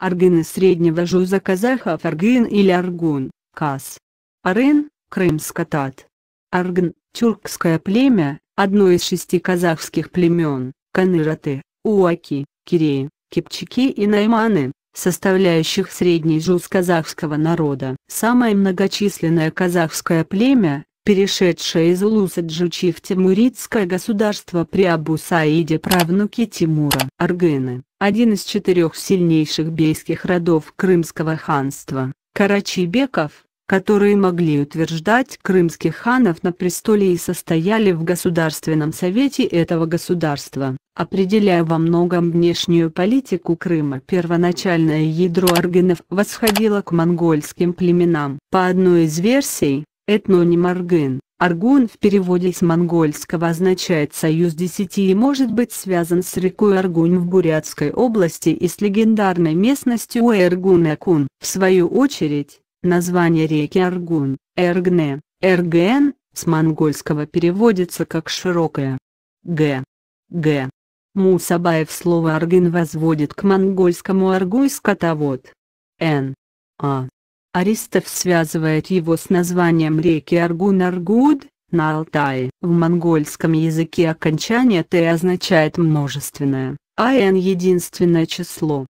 Аргын из среднего жуза казахов Аргын или Аргун, Кас. Арын, крымскотат. тат. Аргн, тюркское племя, одно из шести казахских племен, Каныраты, Уаки, Киреи, Кипчаки и Найманы, составляющих средний жуз казахского народа. Самое многочисленное казахское племя, перешедшее из в Тимуритское государство при Абу-Саиде правнуки Тимура. Аргены – один из четырех сильнейших бейских родов Крымского ханства, карачибеков, которые могли утверждать крымских ханов на престоле и состояли в Государственном совете этого государства, определяя во многом внешнюю политику Крыма. Первоначальное ядро Аргенов восходило к монгольским племенам. По одной из версий, Этноним Аргын. Аргун в переводе с монгольского означает «союз десяти» и может быть связан с рекой Аргунь в Бурятской области и с легендарной местностью Эргун-Акун. В свою очередь, название реки Аргун, Эргне, Эрген, с монгольского переводится как «широкая». Г. Г. Мусабаев слово «аргын» возводит к монгольскому «аргуй» скотовод. Н. А. Аристов связывает его с названием реки Аргун-Аргуд, на Алтае. В монгольском языке окончание «т» означает множественное, а «н» — единственное число.